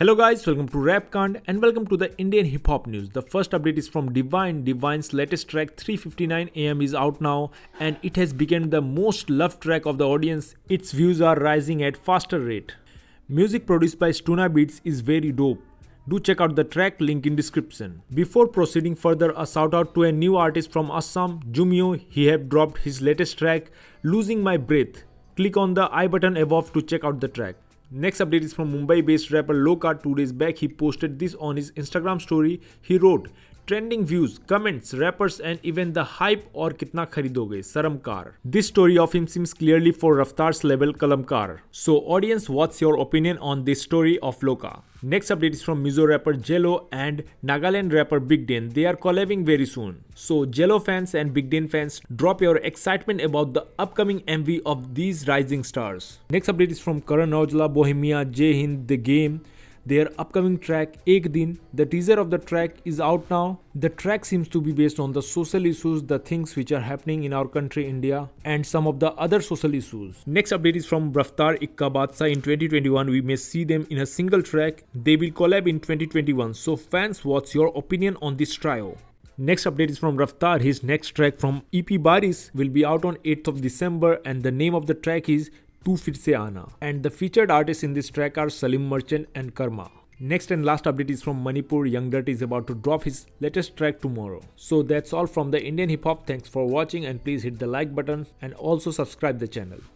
Hello guys, welcome to Rapcon and welcome to the Indian Hip Hop News. The first update is from Divine. Divine's latest track 359 AM is out now and it has become the most loved track of the audience. Its views are rising at faster rate. Music produced by Stuna Beats is very dope. Do check out the track link in description. Before proceeding further, a shout out to a new artist from Assam, Jumio. He have dropped his latest track Losing My Breath. Click on the i button above to check out the track. Next update is from Mumbai based rapper Loka. Two days back, he posted this on his Instagram story. He wrote, trending views, comments, rappers and even the hype or kitna kharidoge, saramkar. This story of him seems clearly for Raftar's label Kalamkar. So audience, what's your opinion on this story of Loka? Next update is from Mizo rapper Jello and Nagaland rapper Big Dan. They are collabing very soon. So Jello fans and Big Dan fans, drop your excitement about the upcoming MV of these rising stars. Next update is from Karan Aujla, Bohemia, Jay Hind, The Game their upcoming track Ek Din. The teaser of the track is out now. The track seems to be based on the social issues, the things which are happening in our country India and some of the other social issues. Next update is from Raftar Ikka Badsa. In 2021 we may see them in a single track. They will collab in 2021. So fans what's your opinion on this trio? Next update is from Raftar. His next track from EP Baris will be out on 8th of December and the name of the track is तू Phir Se Aana and the featured artist in this track are Salim Merchant and Karma Next and last update is from Manipur. Young Dirt is about to drop his latest track tomorrow. So that's all from the Indian hip hop. Thanks for watching and please hit the like button and also subscribe the channel.